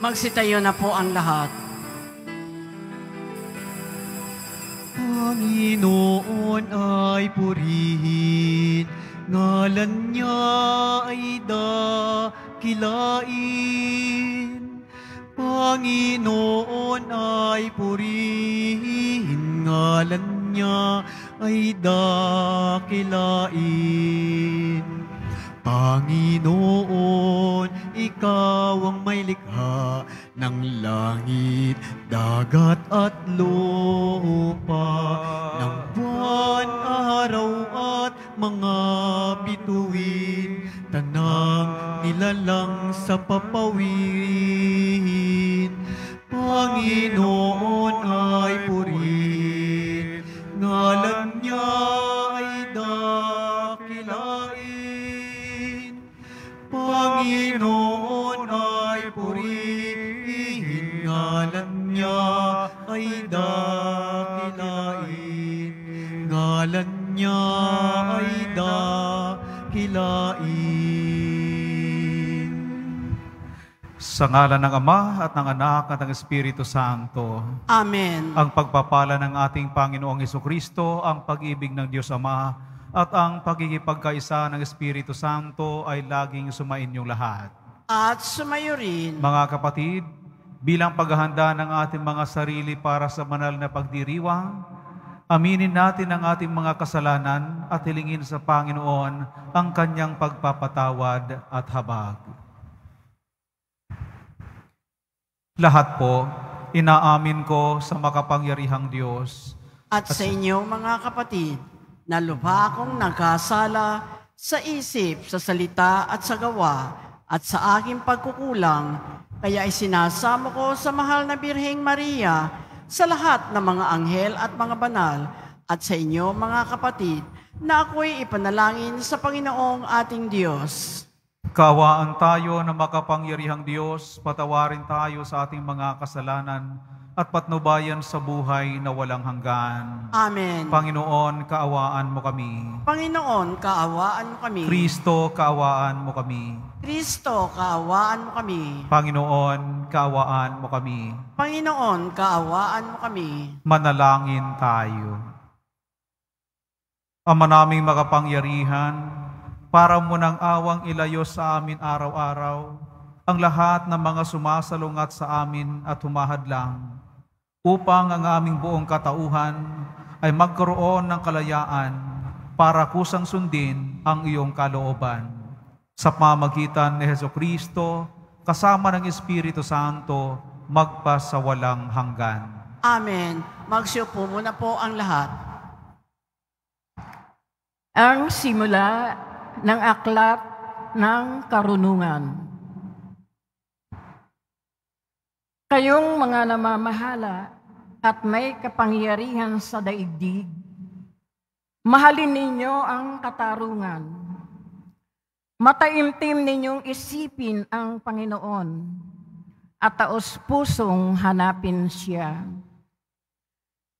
Magsitayo na po ang lahat. Panginoon ay purihin, ngalan niya ay dakilain. Panginoon ay purihin, ngalan niya ay dakilain. Panginoon ikaw ang may likha ng langit, dagat at lupa, ng buwan, araw at mga bituin, tanang nilalang sa papawin. Panginoon ay purin, ngalan niya Panginoon ay purihin, ngalan niya ay dakilain. Ngalan niya ay dakilain. Sa ngalan ng Ama at ng Anak at ng Espiritu Santo. Amen. Ang pagpapala ng ating Panginoong Kristo, ang pag-ibig ng Diyos Ama, at ang pagkikipagkaisa ng Espiritu Santo ay laging sumainyo lahat. At sumayo rin. Mga kapatid, bilang paghahanda ng ating mga sarili para sa banal na pagdiriwang, aminin natin ang ating mga kasalanan at hilingin sa Panginoon ang kanyang pagpapatawad at habag. Lahat po, inaamin ko sa makapangyarihang Diyos. At, at sa inyo mga kapatid, na lubha akong nagkasala sa isip, sa salita at sa gawa at sa aking pagkukulang, kaya isinasamo ko sa mahal na Birheng Maria sa lahat ng mga anghel at mga banal at sa inyo mga kapatid na ako'y ipanalangin sa Panginoong ating Diyos. Kawaan tayo na makapangyarihang Diyos, patawarin tayo sa ating mga kasalanan at patnubayan sa buhay na walang hanggan. Amen. Panginoon, kaawaan mo kami. Panginoon, kaawaan mo kami. Kristo, kaawaan mo kami. Kristo, kaawaan mo kami. Panginoon, kaawaan mo kami. Panginoon, kaawaan mo kami. Manalangin tayo. Ama naming makapangyarihan, para mo nang awang ilayo sa amin araw-araw, ang lahat ng mga sumasalungat sa amin at humahadlang upang ang aming buong katauhan ay magkaroon ng kalayaan para kusang sundin ang iyong kalooban. Sa pamagitan ni Heso Kristo, kasama ng Espiritu Santo, magpa sa walang hanggan. Amen. Magsiyo muna po ang lahat. Ang simula ng aklat ng karunungan. Kayong mga namamahala at may kapangyarihan sa daigdig, mahalin ninyo ang katarungan. Mataimtim ninyong isipin ang Panginoon at taos pusong hanapin siya.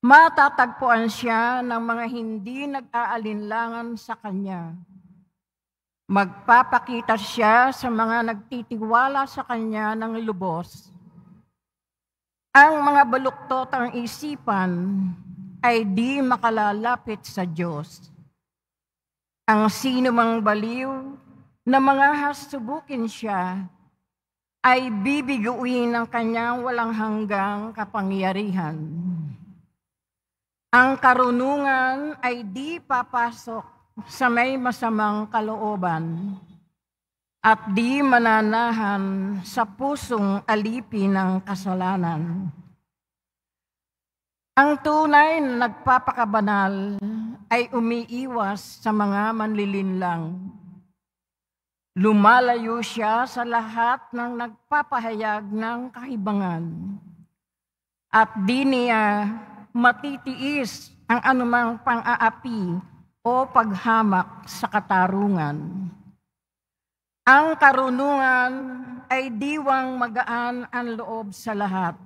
Matatagpuan siya ng mga hindi nag-aalinlangan sa Kanya. Magpapakita siya sa mga nagtitiwala sa Kanya ng lubos ang mga baluktot ang isipan ay di makalalapit sa Diyos. Ang sino mang baliw na mga hasubukin siya ay bibiguin ng kanyang walang hanggang kapangyarihan. Ang karunungan ay di papasok sa may masamang kalooban at di mananahan sa pusong alipi ng kasalanan. Ang tunay na nagpapakabanal ay umiiwas sa mga manlilinlang. Lumalayo siya sa lahat ng nagpapahayag ng kahibangan at di niya matitiis ang anumang pang-aapi o paghamak sa katarungan. Ang karunungan ay diwang magaan ang loob sa lahat.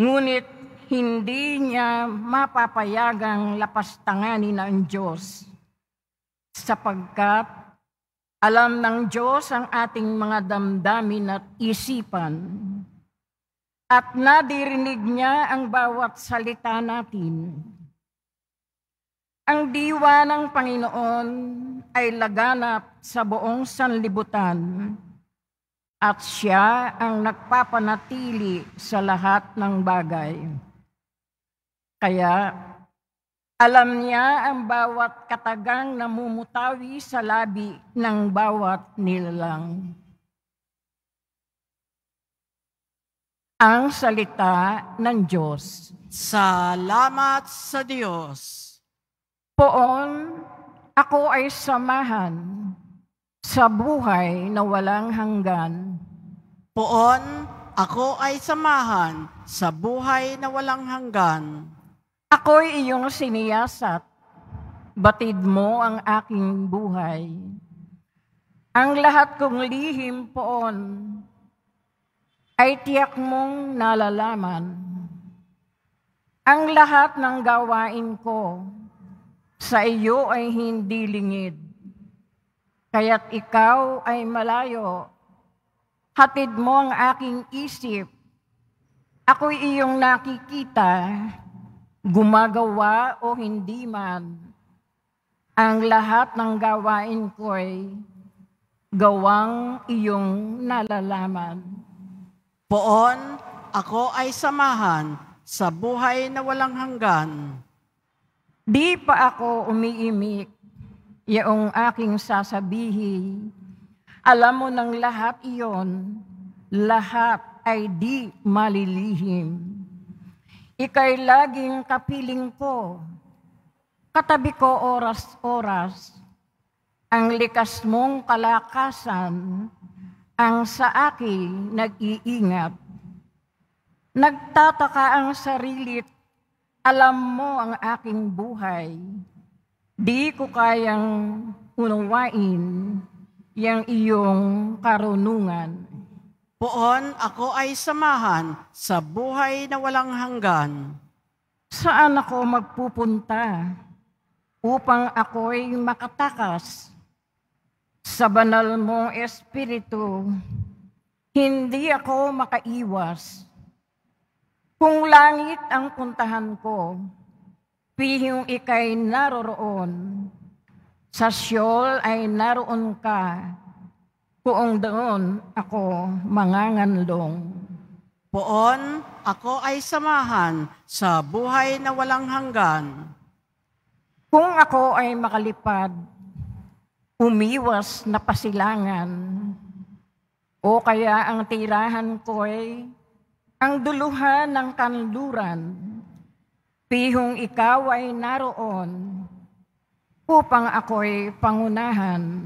Ngunit hindi niya mapapayagang lapastanganin ang Diyos sapagkat alam ng Diyos ang ating mga damdamin at isipan at nadirinig niya ang bawat salita natin ang diwa ng Panginoon ay laganap sa buong sanlibutan at siya ang nagpapanatili sa lahat ng bagay. Kaya alam niya ang bawat katagang namumutawi sa labi ng bawat nilalang. Ang salita ng Diyos. Salamat sa Diyos. Poon, ako ay samahan sa buhay na walang hanggan. Poon, ako ay samahan sa buhay na walang hanggan. Ako'y iyong siniyasat. Batid mo ang aking buhay. Ang lahat kong lihim poon ay tiyak mong nalalaman. Ang lahat ng gawain ko sa iyo ay hindi lingid, kaya't ikaw ay malayo. Hatid mo ang aking isip, ako'y iyong nakikita, gumagawa o hindi man. Ang lahat ng gawain ko'y gawang iyong nalalaman. Poon, ako ay samahan sa buhay na walang hanggan. Di pa ako umiimik yung aking sasabihin. Alam mo ng lahat iyon, lahat ay di malilihim. Ika'y laging kapiling ko, katabi ko oras-oras, ang likas mong kalakasan, ang sa aki nag-iingat. Nagtataka ang sarili alam mo ang aking buhay. Di ko kayang unawain yang iyong karunungan. Poon ako ay samahan sa buhay na walang hanggan. Saan ako magpupunta upang ako'y makatakas sa banal mong espiritu? Hindi ako makaiwas kung langit ang puntahan ko, pihing ikay naroroon, sa siyol ay naroon ka, Poong doon ako manganganlong. Poon ako ay samahan sa buhay na walang hanggan. Kung ako ay makalipad, umiwas na pasilangan, o kaya ang tirahan ko ay ang duluhan ng kanluran, pihong ikaw ay naroon, upang ako'y pangunahan,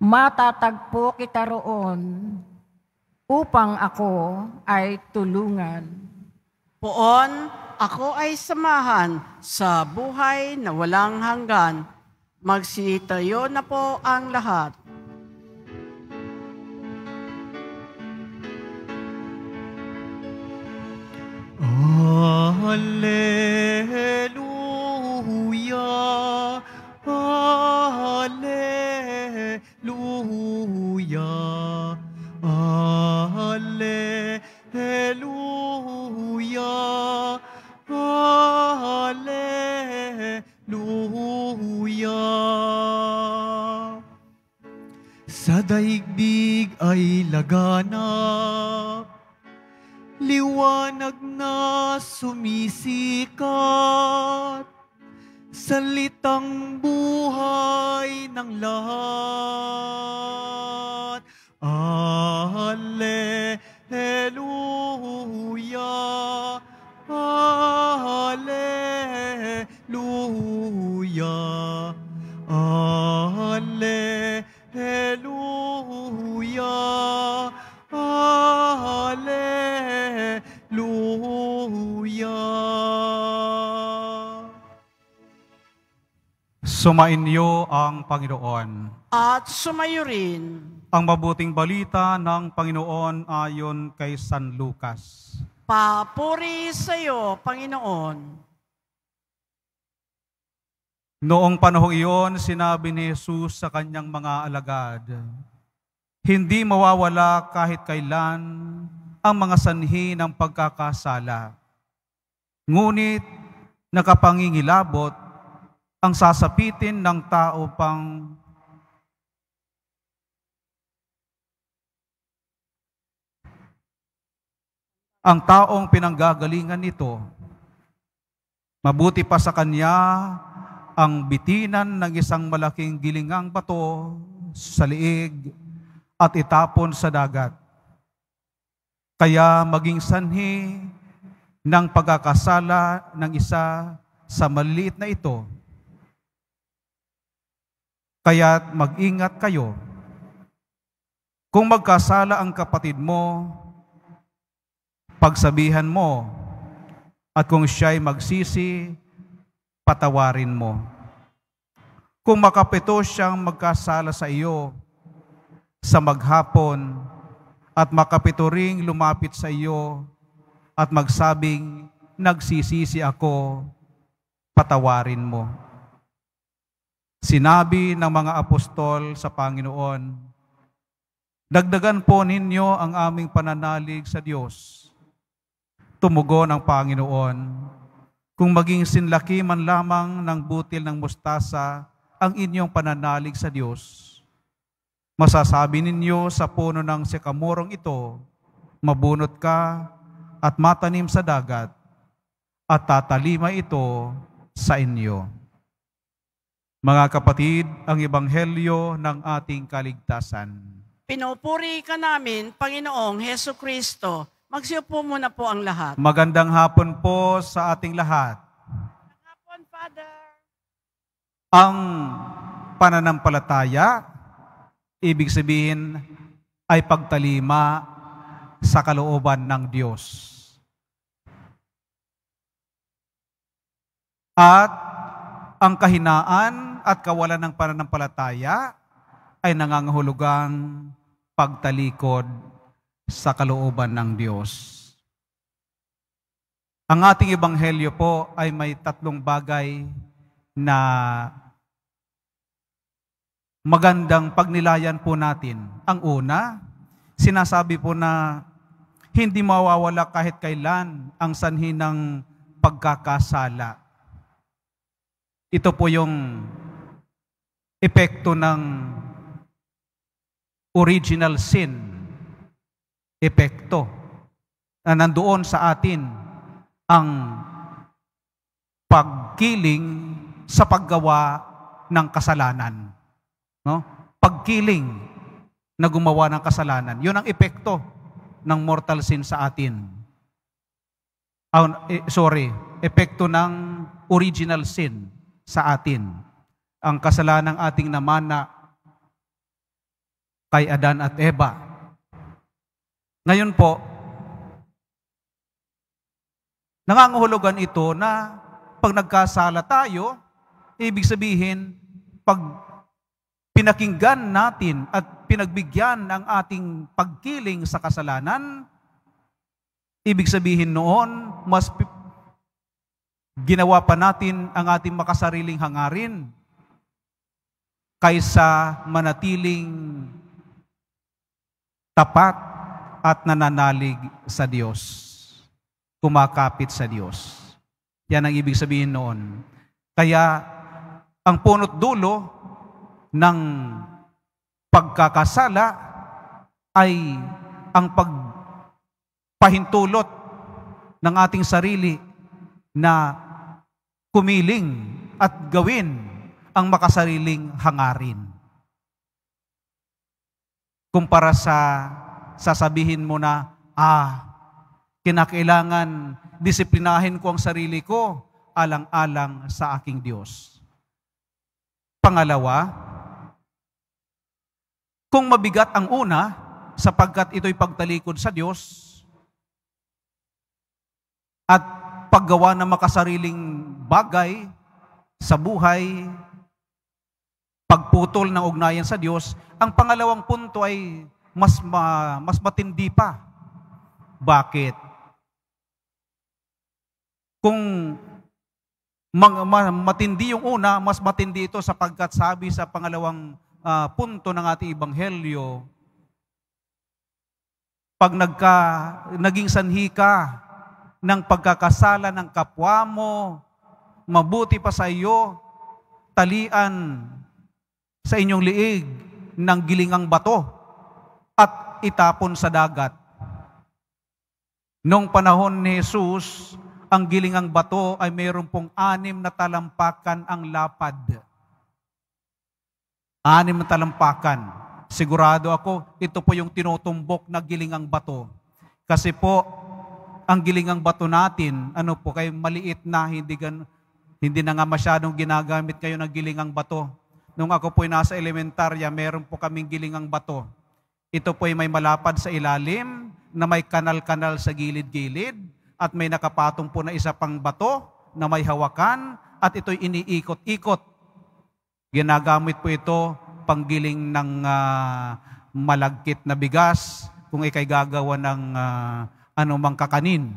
matatagpo kita roon, upang ako ay tulungan. Poon, ako ay samahan sa buhay na walang hanggan. Magsitayo na po ang lahat. Hallelujah, Hallelujah, Hallelujah, Hallelujah. Sa daigdig ay laganap Liwanag na sumisikat, salitang buhay ng lahat. Alleluia, Alleluia, Alleluia. Sumainyo ang Panginoon. At sumayo rin. Ang mabuting balita ng Panginoon ayon kay San Lucas. Papuri sa iyo, Panginoon. Noong panahong iyon, sinabi ni Jesus sa kanyang mga alagad, Hindi mawawala kahit kailan ang mga sanhi ng pagkakasala. Ngunit nakapangingilabot ang sasapitin ng tao pang ang taong pinanggagalingan nito. Mabuti pa sa kanya ang bitinan ng isang malaking gilingang bato sa liig at itapon sa dagat. Kaya maging sanhi ng pagkakasala ng isa sa maliit na ito Kaya't mag-ingat kayo. Kung magkasala ang kapatid mo, pagsabihan mo, at kung siya'y magsisi, patawarin mo. Kung makapito siyang magkasala sa iyo sa maghapon, at makapito ring lumapit sa iyo at magsabing, nagsisisi ako, patawarin mo. Sinabi ng mga apostol sa Panginoon, Dagdagan po ninyo ang aming pananalig sa Diyos. Tumugon ang Panginoon, kung maging sinlaki man lamang ng butil ng mustasa ang inyong pananalig sa Diyos, masasabi ninyo sa puno ng sekamorong ito, mabunot ka at matanim sa dagat, at tatalima ito sa inyo. Mga kapatid, ang Ebanghelyo ng ating kaligtasan. Pinupuri ka namin, Panginoong Heso Kristo. Magsiupo muna po ang lahat. Magandang hapon po sa ating lahat. hapon, Father. Ang pananampalataya, ibig sabihin, ay pagtalima sa kalooban ng Diyos. At ang kahinaan at kawalan ng pananampalataya ay nangangahulugang pagtalikod sa kalooban ng Diyos. Ang ating ebanghelyo po ay may tatlong bagay na magandang pagnilayan po natin. Ang una, sinasabi po na hindi mawawala kahit kailan ang sanhi ng pagkakasala. Ito po yung epekto ng original sin. Epekto na nandoon sa atin ang pagkiling sa paggawa ng kasalanan. No? Pagkiling na gumawa ng kasalanan. Yun ang epekto ng mortal sin sa atin. Oh, sorry, epekto ng original sin sa atin. Ang kasalanan ng ating namana kay Adan at Eva. Ngayon po, nanganguhulugan ito na pag nagkasala tayo, ibig sabihin, pag pinakinggan natin at pinagbigyan ang ating pagkiling sa kasalanan, ibig sabihin noon, mas ginawa pa natin ang ating makasariling hangarin kaysa manatiling tapat at nananalig sa Diyos. Kumakapit sa Diyos. Yan ang ibig sabihin noon. Kaya ang punot dulo ng pagkakasala ay ang pagpahintulot ng ating sarili na kumiling at gawin ang makasariling hangarin. Kumpara sa sasabihin mo na, ah, kinakailangan disiplinahin ko ang sarili ko alang-alang sa aking Diyos. Pangalawa, kung mabigat ang una, sapagkat ito'y pagtalikod sa Diyos, at paggawa ng makasariling bagay sa buhay, pagputol ng ugnayan sa Diyos, ang pangalawang punto ay mas, ma, mas matindi pa. Bakit? Kung mag, ma, matindi yung una, mas matindi ito sapagkat sabi sa pangalawang uh, punto ng ating ibanghelyo, pag nagka, naging sanhi ka ng pagkakasala ng kapwa mo, mabuti pa sa iyo talian sa inyong liig ng gilingang bato at itapon sa dagat. Nung panahon ni Jesus, ang gilingang bato ay mayroon pong anim na talampakan ang lapad. Anim na talampakan. Sigurado ako, ito po yung tinutumbok na gilingang bato. Kasi po, ang gilingang bato natin, ano po, kay maliit na, hindi ganun, hindi na nga masyadong ginagamit kayo ng gilingang bato. Nung ako po'y nasa elementarya, meron po kaming gilingang bato. Ito po'y may malapad sa ilalim, na may kanal-kanal sa gilid-gilid, at may nakapatong po na isa pang bato na may hawakan, at ito'y iniikot-ikot. Ginagamit po ito panggiling ng uh, malagkit na bigas kung ikay gagawa ng uh, anumang kakanin.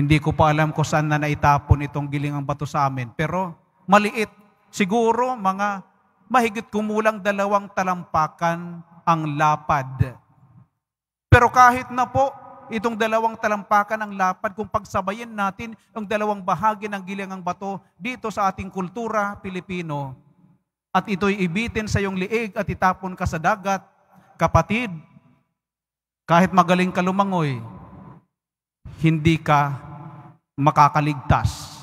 Hindi ko pa alam kung saan na naitapon itong gilingang bato sa amin. Pero maliit. Siguro mga mahigit kumulang dalawang talampakan ang lapad. Pero kahit na po, itong dalawang talampakan ang lapad, kung pagsabayin natin ang dalawang bahagi ng gilingang bato dito sa ating kultura Pilipino, at ito'y ibitin sa iyong liig at itapon ka sa dagat, kapatid, kahit magaling ka lumangoy, hindi ka makakaligtas.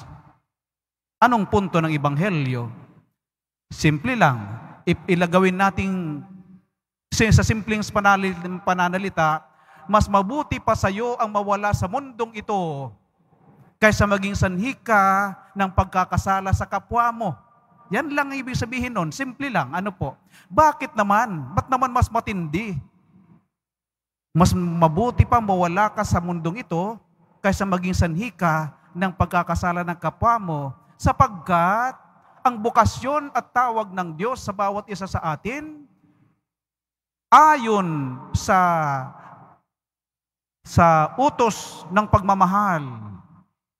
Anong punto ng Ibanghelyo? Simple lang. If ilagawin nating sa simpleng pananalita, mas mabuti pa sa iyo ang mawala sa mundong ito kaysa maging sanhi ka ng pagkakasala sa kapwa mo. Yan lang ang ibig sabihin nun. Simple lang. Ano po? Bakit naman? Ba't naman mas matindi? Mas mabuti pa mawala ka sa mundong ito kaysa maging sanhi ka ng pagkakasala ng kapwa mo sapagkat ang bukasyon at tawag ng Diyos sa bawat isa sa atin ayon sa sa utos ng pagmamahal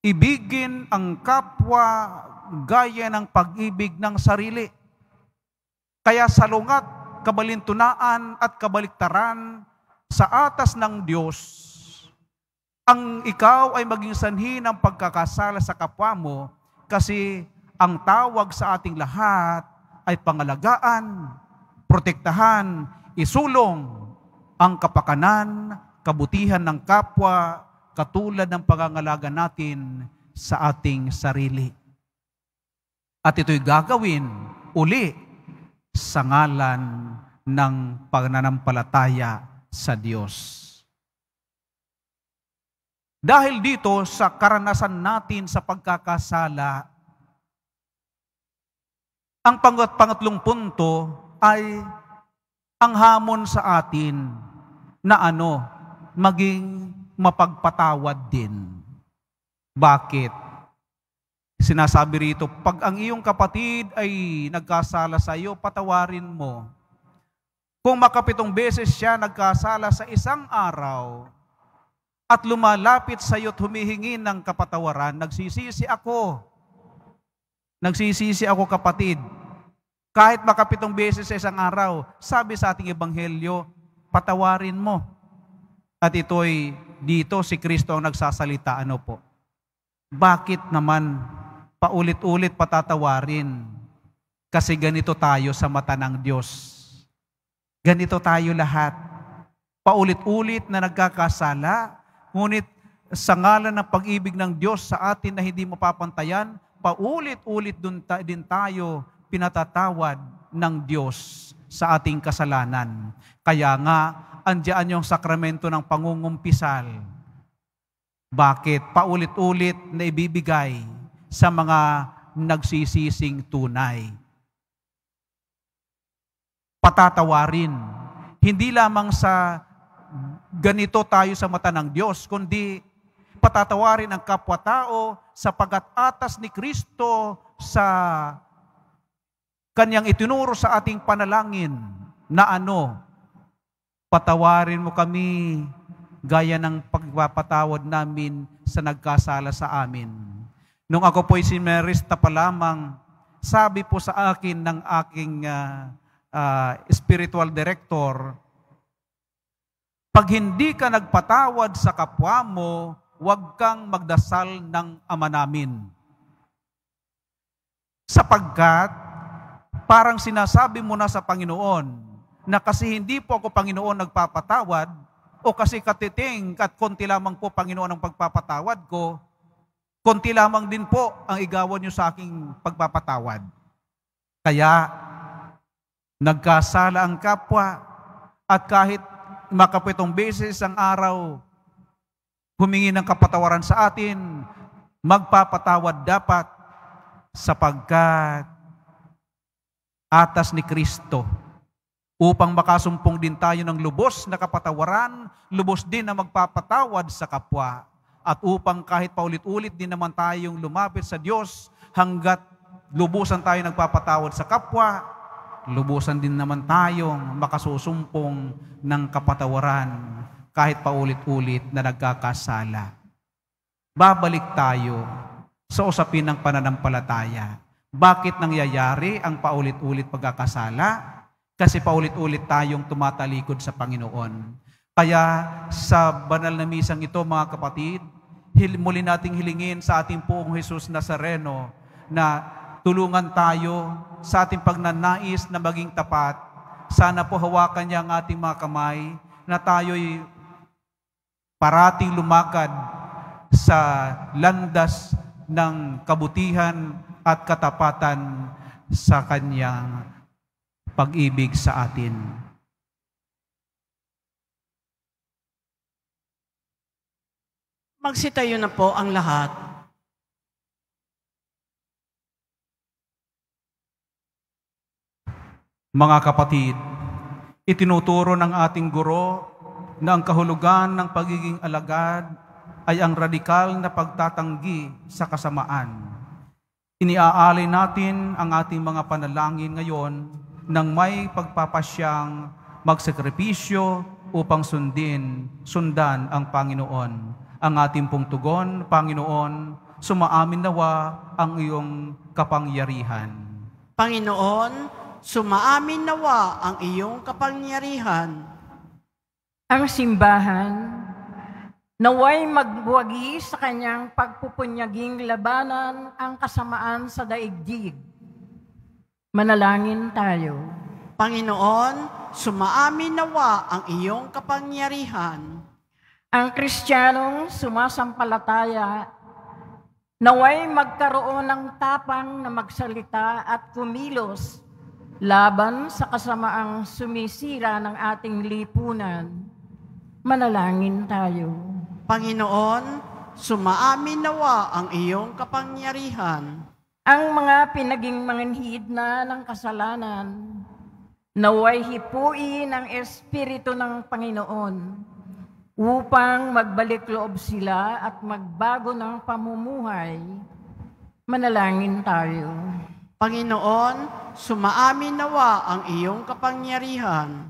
ibigin ang kapwa gaya ng pag-ibig ng sarili kaya salungat kabalintunaan at kabaliktaran sa atas ng Diyos ang ikaw ay maging sanhi ng pagkakasala sa kapwa mo kasi ang tawag sa ating lahat ay pangalagaan, protektahan, isulong ang kapakanan, kabutihan ng kapwa, katulad ng pangangalaga natin sa ating sarili. At ito'y gagawin uli sa ngalan ng pananampalataya sa Diyos. Dahil dito sa karanasan natin sa pagkakasala, ang pangatlong punto ay ang hamon sa atin na ano, maging mapagpatawad din. Bakit? Sinasabi rito, pag ang iyong kapatid ay nagkasala sa iyo, patawarin mo. Kung makapitong beses siya nagkasala sa isang araw, at lumalapit sa iyo humihingi ng kapatawaran, nagsisisi ako. Nagsisisi ako kapatid. Kahit makapitong beses sa isang araw, sabi sa ating ebanghelyo, patawarin mo. At ito'y dito si Kristo ang nagsasalita. Ano po? Bakit naman paulit-ulit patatawarin? Kasi ganito tayo sa mata ng Diyos. Ganito tayo lahat. Paulit-ulit na nagkakasala, Ngunit sa ngalan ng pag-ibig ng Diyos sa atin na hindi mapapantayan, paulit-ulit ta- din tayo pinatatawad ng Diyos sa ating kasalanan. Kaya nga, andyan yung sakramento ng pangungumpisal. Bakit? Paulit-ulit na ibibigay sa mga nagsisising tunay. Patatawarin. Hindi lamang sa ganito tayo sa mata ng Diyos, kundi patatawarin ang kapwa-tao sapagat atas ni Kristo sa kanyang itinuro sa ating panalangin na ano, patawarin mo kami gaya ng pagpapatawad namin sa nagkasala sa amin. Nung ako po'y simerista pa lamang, sabi po sa akin ng aking uh, uh, spiritual director, pag hindi ka nagpatawad sa kapwa mo, huwag kang magdasal ng ama namin. Sapagkat, parang sinasabi mo na sa Panginoon, na kasi hindi po ako Panginoon nagpapatawad, o kasi katiting at konti lamang po Panginoon ang pagpapatawad ko, konti lamang din po ang igawan niyo sa aking pagpapatawad. Kaya, nagkasala ang kapwa, at kahit makapitong beses ang araw, humingi ng kapatawaran sa atin, magpapatawad dapat sapagkat atas ni Kristo upang makasumpong din tayo ng lubos na kapatawaran, lubos din na magpapatawad sa kapwa at upang kahit paulit-ulit din naman tayong lumapit sa Diyos hanggat lubusan tayo nagpapatawad sa kapwa, lubusan din naman tayong makasusumpong ng kapatawaran kahit paulit-ulit na nagkakasala. Babalik tayo sa usapin ng pananampalataya. Bakit nangyayari ang paulit-ulit pagkakasala? Kasi paulit-ulit tayong tumatalikod sa Panginoon. Kaya sa banal na misang ito mga kapatid, muli nating hilingin sa ating poong Jesus Nazareno na tulungan tayo sa ating pagnanais na maging tapat. Sana po hawakan niya ang ating mga kamay na tayo'y parating lumakad sa landas ng kabutihan at katapatan sa kanyang pag-ibig sa atin. Magsitayo na po ang lahat. Mga kapatid, itinuturo ng ating guro na ang kahulugan ng pagiging alagad ay ang radikal na pagtatanggi sa kasamaan. Iniaalay natin ang ating mga panalangin ngayon nang may pagpapasyang magsakripisyo upang sundin, sundan ang Panginoon. Ang ating pungtugon, Panginoon, sumaamin nawa ang iyong kapangyarihan. Panginoon, sumaamin nawa ang iyong kapangyarihan. Ang simbahan naway magbuwagi sa kanyang pagpupunyaging labanan ang kasamaan sa daigdig. Manalangin tayo. Panginoon, sumaamin nawa ang iyong kapangyarihan. Ang Kristiyanong sumasampalataya naway magkaroon ng tapang na magsalita at kumilos laban sa kasamaang sumisira ng ating lipunan, manalangin tayo. Panginoon, sumaamin nawa ang iyong kapangyarihan. Ang mga pinaging manghid na ng kasalanan, naway hipuin ang Espiritu ng Panginoon upang magbalik loob sila at magbago ng pamumuhay. Manalangin tayo. Panginoon, sumaamin nawa ang iyong kapangyarihan.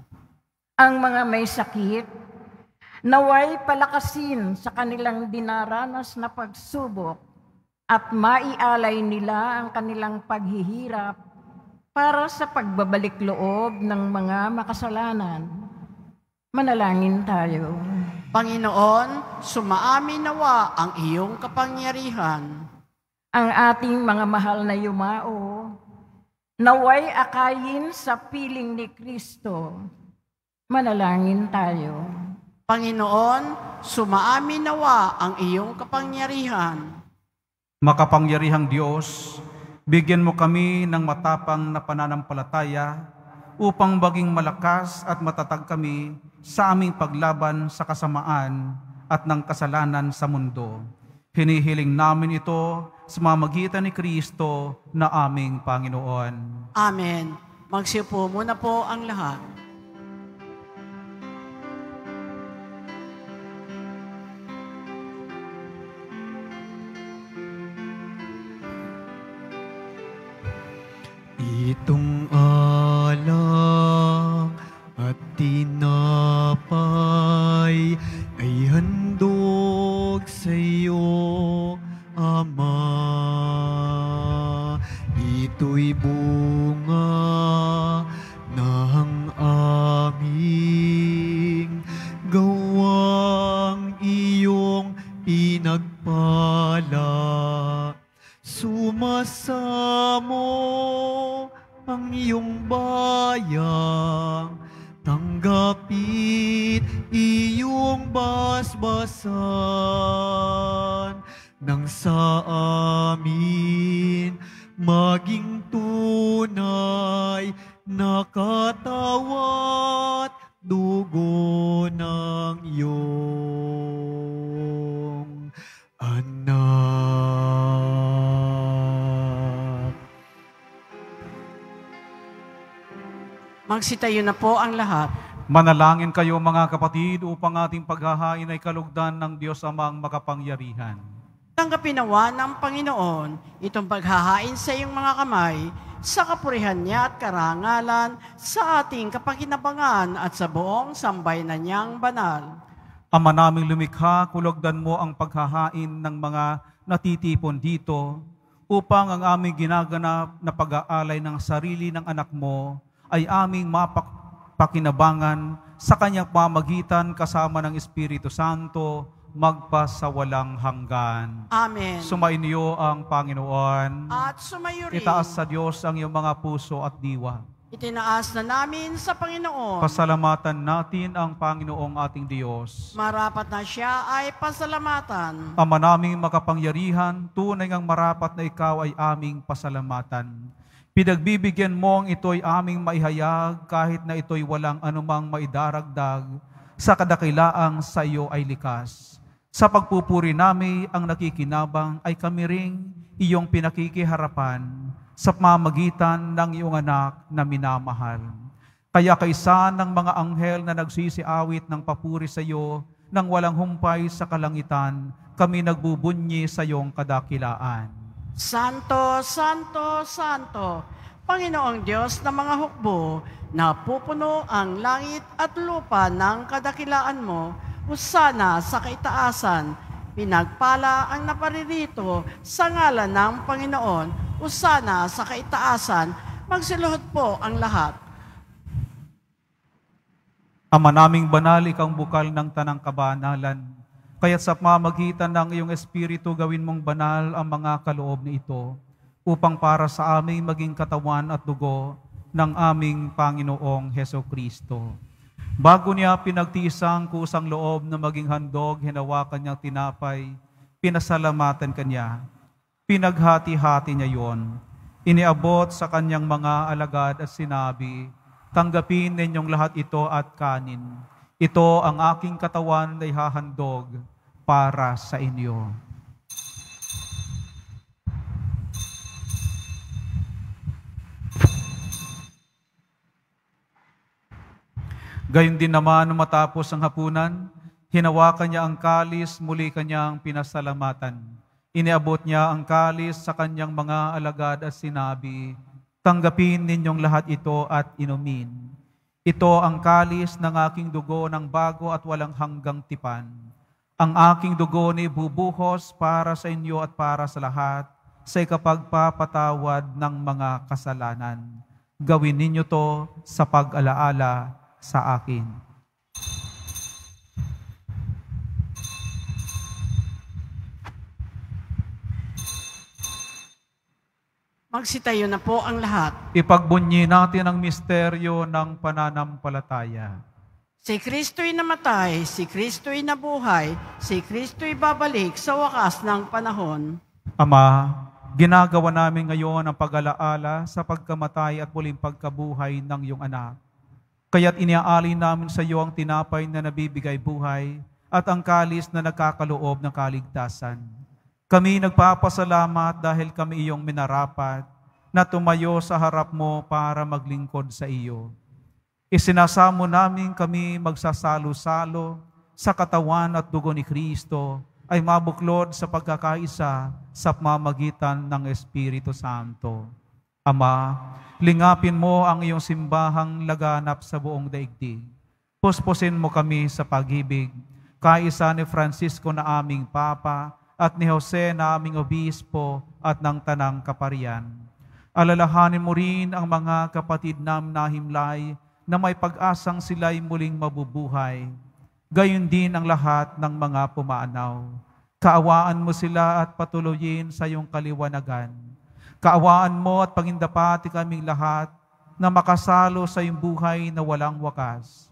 Ang mga may sakit, naway palakasin sa kanilang dinaranas na pagsubok at maialay nila ang kanilang paghihirap para sa pagbabalik loob ng mga makasalanan. Manalangin tayo. Panginoon, sumaamin nawa ang iyong kapangyarihan. Ang ating mga mahal na yumao Naway akayin sa piling ni Kristo. Manalangin tayo. Panginoon, sumaamin nawa ang iyong kapangyarihan. Makapangyarihang Diyos, bigyan mo kami ng matapang na pananampalataya upang baging malakas at matatag kami sa aming paglaban sa kasamaan at ng kasalanan sa mundo Hinihiling namin ito sa mamagitan ni Kristo na aming Panginoon. Amen. Magsipo muna po ang lahat. Itong alak at tinapay ay handa Magsitayo na po ang lahat. Manalangin kayo mga kapatid upang ating paghahain ay kalugdan ng Diyos Amang makapangyarihan. Tanggapin nawa ng Panginoon itong paghahain sa iyong mga kamay sa kapurihan niya at karangalan sa ating kapakinabangan at sa buong sambay na niyang banal. Ama naming lumikha, kulugdan mo ang paghahain ng mga natitipon dito upang ang aming ginaganap na pag-aalay ng sarili ng anak mo ay aming mapakinabangan sa kanyang pamagitan kasama ng Espiritu Santo magpa sa walang hanggan. Amen. Sumainyo ang Panginoon. At sumayo rin. Itaas sa Diyos ang iyong mga puso at diwa. Itinaas na namin sa Panginoon. Pasalamatan natin ang Panginoong ating Diyos. Marapat na siya ay pasalamatan. Ama naming makapangyarihan, tunay ngang marapat na ikaw ay aming pasalamatan. Pinagbibigyan mo ang ito'y aming maihayag kahit na ito'y walang anumang maidaragdag sa kadakilaang sa iyo ay likas. Sa pagpupuri namin ang nakikinabang ay kami ring iyong pinakikiharapan sa pamamagitan ng iyong anak na minamahal. Kaya kaisa ng mga anghel na nagsisiawit ng papuri sa iyo nang walang humpay sa kalangitan, kami nagbubunyi sa iyong kadakilaan. Santo, Santo, Santo, Panginoong Diyos na mga hukbo, napupuno ang langit at lupa ng kadakilaan mo, usana sa kaitaasan, pinagpala ang naparirito sa ngalan ng Panginoon, usana sa kaitaasan, magsiluhod po ang lahat. Ama naming banal, ikang bukal ng tanang kabanalan, Kaya't sa pamagitan ng iyong Espiritu, gawin mong banal ang mga kaloob na ito upang para sa aming maging katawan at dugo ng aming Panginoong Heso Kristo. Bago niya pinagtiisang kusang loob na maging handog, hinawakan niyang tinapay, pinasalamatan kanya, pinaghati-hati niya yon, iniabot sa kanyang mga alagad at sinabi, Tanggapin ninyong lahat ito at kanin ito ang aking katawan na ihahandog para sa inyo. Gayon din naman, matapos ang hapunan, hinawakan niya ang kalis, muli kanyang pinasalamatan. Iniabot niya ang kalis sa kanyang mga alagad at sinabi, Tanggapin ninyong lahat ito at inumin ito ang kalis ng aking dugo ng bago at walang hanggang tipan. Ang aking dugo ni bubuhos para sa inyo at para sa lahat sa ikapagpapatawad ng mga kasalanan. Gawin ninyo to sa pag-alaala sa akin. Magsitayo na po ang lahat. Ipagbunyi natin ang misteryo ng pananampalataya. Si Kristo'y namatay, si Kristo'y nabuhay, si Kristo'y babalik sa wakas ng panahon. Ama, ginagawa namin ngayon ang pag-alaala sa pagkamatay at muling pagkabuhay ng iyong anak. Kaya't iniaalin namin sa iyo ang tinapay na nabibigay buhay at ang kalis na nagkakaloob ng kaligtasan kami nagpapasalamat dahil kami iyong minarapat na tumayo sa harap mo para maglingkod sa iyo. Isinasamo namin kami magsasalo-salo sa katawan at dugo ni Kristo ay mabuklod sa pagkakaisa sa pamamagitan ng Espiritu Santo. Ama, lingapin mo ang iyong simbahang laganap sa buong daigdig. Puspusin mo kami sa pag-ibig, kaisa ni Francisco na aming Papa, at ni Jose na aming obispo at ng Tanang Kaparian. Alalahanin mo rin ang mga kapatid nam na himlay na may pag-asang sila'y muling mabubuhay. Gayon din ang lahat ng mga pumaanaw. Kaawaan mo sila at patuloyin sa iyong kaliwanagan. Kaawaan mo at pangindapati kaming lahat na makasalo sa iyong buhay na walang wakas.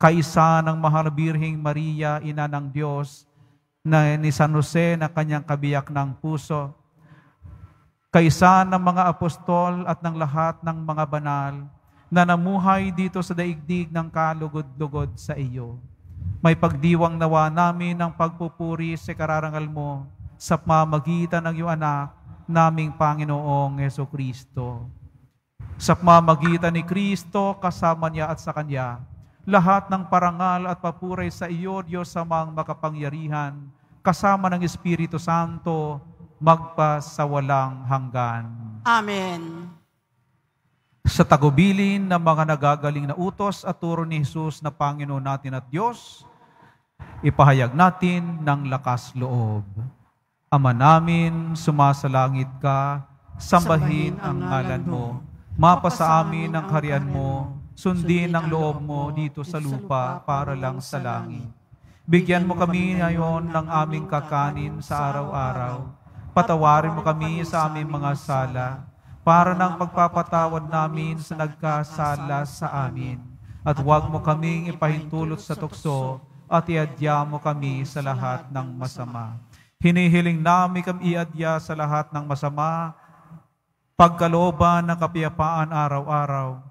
Kaisa ng Mahal Birhing Maria, Ina ng Diyos, na ni San Jose na kanyang kabiyak ng puso, kaysa ng mga apostol at ng lahat ng mga banal na namuhay dito sa daigdig ng kalugod-lugod sa iyo. May pagdiwang nawa namin ng pagpupuri sa kararangal mo sa pamamagitan ng iyong anak, naming Panginoong Yeso Kristo. Sa pamamagitan ni Kristo, kasama niya at sa Kanya, lahat ng parangal at papuri sa iyo, Diyos amang makapangyarihan, kasama ng Espiritu Santo, magpa sa walang hanggan. Amen. Sa tagubilin ng mga nagagaling na utos at turo ni Jesus na Panginoon natin at Diyos, ipahayag natin ng lakas loob. Ama namin, sumasalangit ka, sambahin, sambahin ang ngalan mo, mapasa amin ang harian mo, Sundin ang loob mo dito sa lupa para lang sa langit. Bigyan mo kami ngayon ng aming kakanin sa araw-araw. Patawarin mo kami sa aming mga sala para nang pagpapatawad namin sa nagkasala sa amin. At huwag mo kaming ipahintulot sa tukso at iadya mo kami sa lahat ng masama. Hinihiling namin kami iadya sa lahat ng masama, pagkaloban ng kapayapaan araw-araw,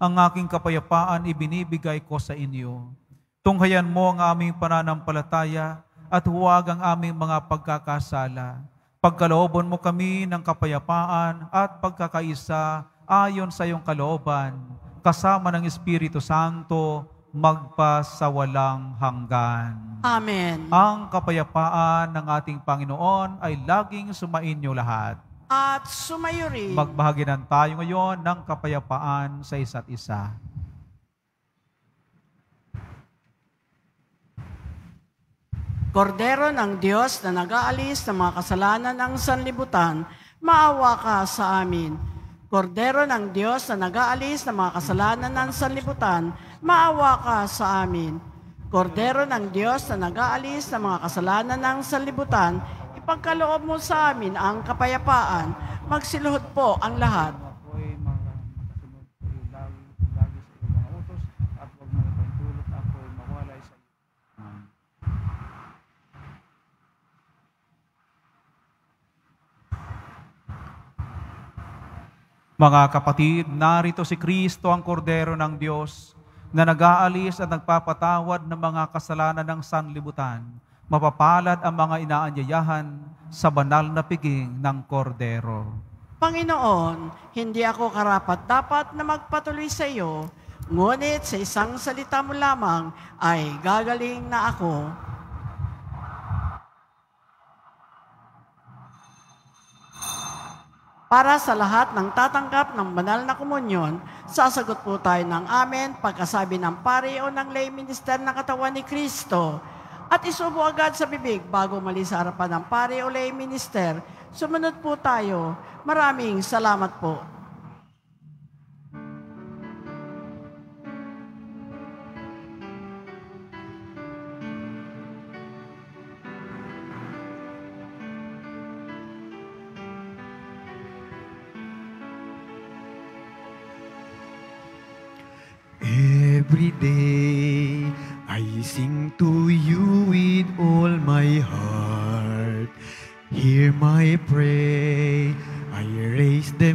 ang aking kapayapaan ibinibigay ko sa inyo. Tunghayan mo ang aming pananampalataya at huwag ang aming mga pagkakasala. Pagkaloobon mo kami ng kapayapaan at pagkakaisa ayon sa iyong kalooban, kasama ng Espiritu Santo, magpa sa walang hanggan. Amen. Ang kapayapaan ng ating Panginoon ay laging sumainyo lahat at sumayo rin. Magbahaginan tayo ngayon ng kapayapaan sa isa't isa. Kordero ng Diyos na nag-aalis ng mga kasalanan ng sanlibutan, maawa ka sa amin. Kordero ng Diyos na nag-aalis ng mga kasalanan ng sanlibutan, maawa ka sa amin. Kordero ng Diyos na nag-aalis ng mga kasalanan ng sanlibutan, pagkaloob mo sa amin ang kapayapaan. Magsilhod po ang lahat. Mga kapatid, narito si Kristo ang kordero ng Diyos na nag-aalis at nagpapatawad ng mga kasalanan ng sanlibutan mapapalad ang mga inaanyayahan sa banal na piging ng kordero. Panginoon, hindi ako karapat-dapat na magpatuloy sa iyo, ngunit sa isang salita mo lamang ay gagaling na ako. Para sa lahat ng tatanggap ng banal na komunyon, sasagot po tayo ng amen pagkasabi ng pari o ng lay minister na katawan ni Kristo at isubo agad sa bibig bago mali sa harapan ng pare o lay minister. Sumunod po tayo. Maraming salamat po. Every day I sing to you heart. Hear my prayer. I raise the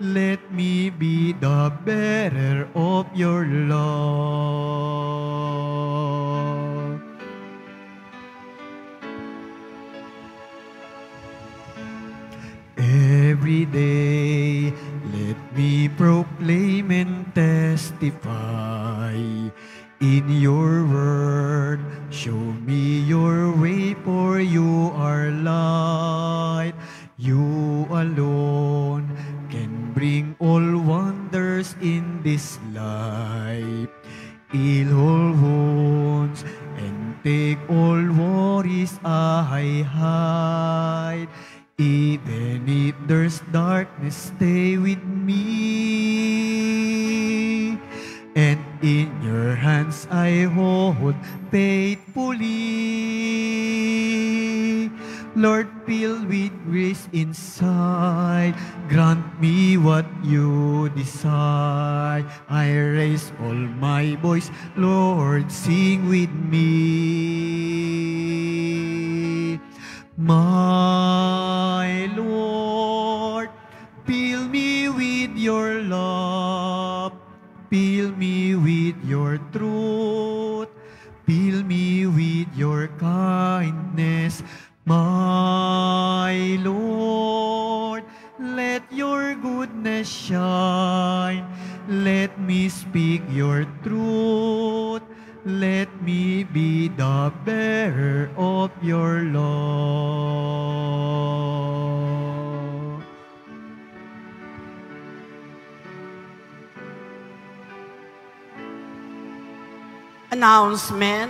Let me be the bearer of your your kindness, my Lord. Let your goodness shine. Let me speak your truth. Let me be the bearer of your law. Announcement.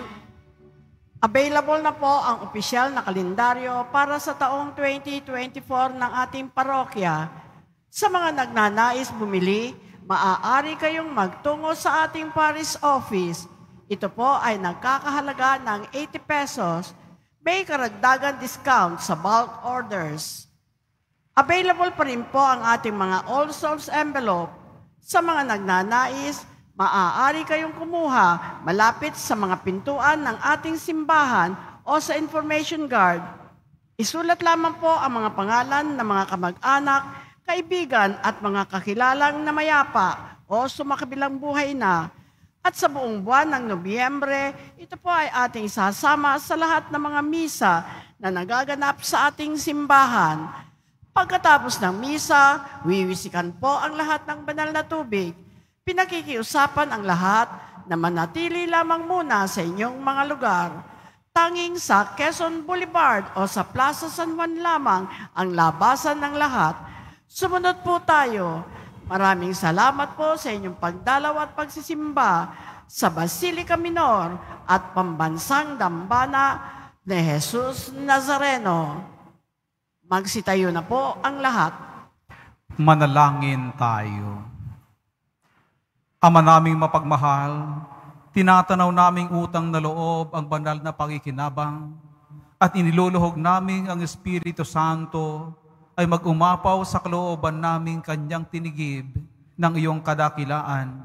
Available na po ang opisyal na kalendaryo para sa taong 2024 ng ating parokya. Sa mga nagnanais bumili, maaari kayong magtungo sa ating Paris office. Ito po ay nagkakahalaga ng 80 pesos. May karagdagan discount sa bulk orders. Available pa rin po ang ating mga All Souls envelope. Sa mga nagnanais, Maaari kayong kumuha malapit sa mga pintuan ng ating simbahan o sa information guard. Isulat lamang po ang mga pangalan ng mga kamag-anak, kaibigan at mga kakilalang na mayapa o sumakabilang buhay na. At sa buong buwan ng Nobyembre, ito po ay ating sasama sa lahat ng mga misa na nagaganap sa ating simbahan. Pagkatapos ng misa, wiwisikan po ang lahat ng banal na tubig Pinakikiusapan ang lahat na manatili lamang muna sa inyong mga lugar. Tanging sa Quezon Boulevard o sa Plaza San Juan lamang ang labasan ng lahat. Sumunod po tayo. Maraming salamat po sa inyong pagdalaw at pagsisimba sa Basilica Minor at Pambansang Dambana ni Jesus Nazareno. Magsitayo na po ang lahat. Manalangin tayo. Ama naming mapagmahal, tinatanaw naming utang na loob ang banal na pakikinabang at iniluluhog naming ang Espiritu Santo ay magumapaw sa kalooban naming kanyang tinigib ng iyong kadakilaan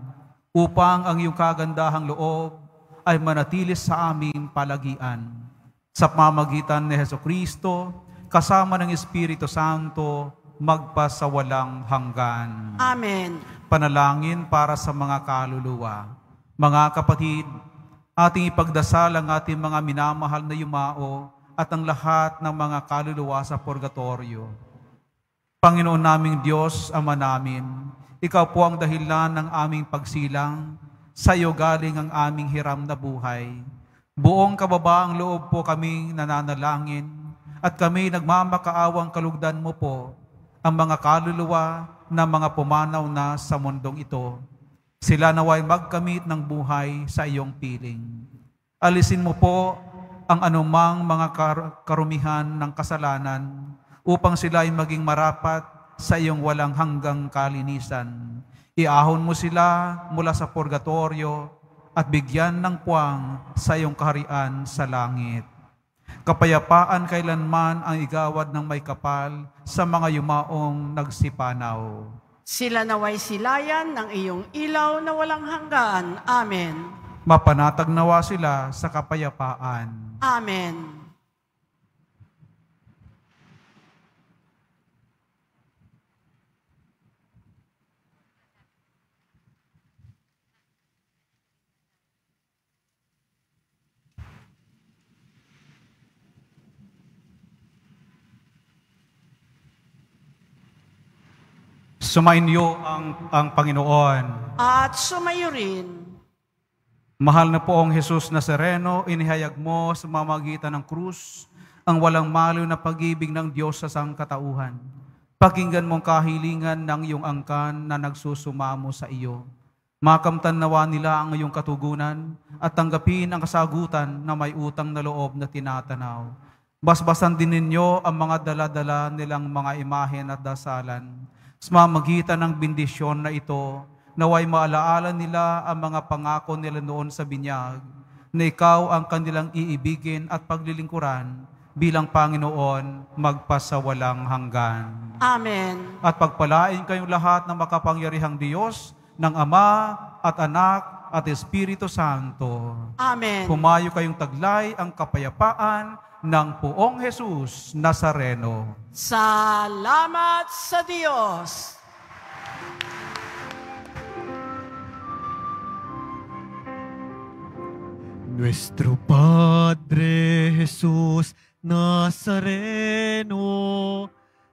upang ang iyong kagandahang loob ay manatili sa aming palagian. Sa pamagitan ni Heso Kristo, kasama ng Espiritu Santo, magpasawalang hanggan. Amen. Panalangin para sa mga kaluluwa. Mga kapatid, ating ipagdasal ang ating mga minamahal na yumao at ang lahat ng mga kaluluwa sa purgatorio. Panginoon naming Diyos, Ama namin, Ikaw po ang dahilan ng aming pagsilang, sa iyo galing ang aming hiram na buhay. Buong kababaang loob po kaming nananalangin at kami nagmamakaawang kalugdan mo po ang mga kaluluwa na mga pumanaw na sa mundong ito. Sila naway magkamit ng buhay sa iyong piling. Alisin mo po ang anumang mga kar- karumihan ng kasalanan upang sila ay maging marapat sa iyong walang hanggang kalinisan. Iahon mo sila mula sa purgatorio at bigyan ng puwang sa iyong kaharian sa langit. Kapayapaan kailanman ang igawad ng may kapal sa mga yumaong nagsipanaw. Sila naway silayan ng iyong ilaw na walang hanggan. Amen. Mapanatag nawa sila sa kapayapaan. Amen. Sumainyo ang, ang Panginoon. At sumayo rin. Mahal na poong Jesus na sereno, inihayag mo sa mamagitan ng krus ang walang maliw na pag-ibig ng Diyos sa sangkatauhan. Pakinggan mong kahilingan ng iyong angkan na nagsusumamo sa iyo. Makamtan nawa nila ang iyong katugunan at tanggapin ang kasagutan na may utang na loob na tinatanaw. Basbasan din ninyo ang mga daladala nilang mga imahe at dasalan sa mamagitan ng bendisyon na ito, naway maalaala nila ang mga pangako nila noon sa binyag, na ikaw ang kanilang iibigin at paglilingkuran bilang Panginoon magpasawalang hanggan. Amen. At pagpalain kayong lahat ng makapangyarihang Diyos, ng Ama at Anak at Espiritu Santo. Amen. Pumayo kayong taglay ang kapayapaan ng poong Jesus Nazareno. Salamat sa Diyos! Nuestro Padre Jesus Nazareno,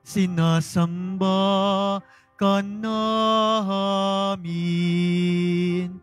sinasamba ka namin.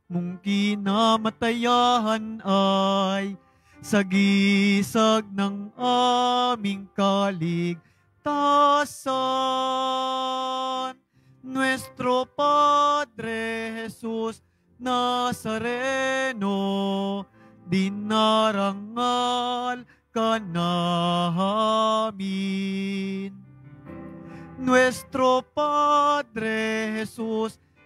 mong kinamatayahan ay sa gisag ng aming kaligtasan. Nuestro Padre Jesus Nazareno, dinarangal ka namin. Nuestro Padre Jesus Nazareno,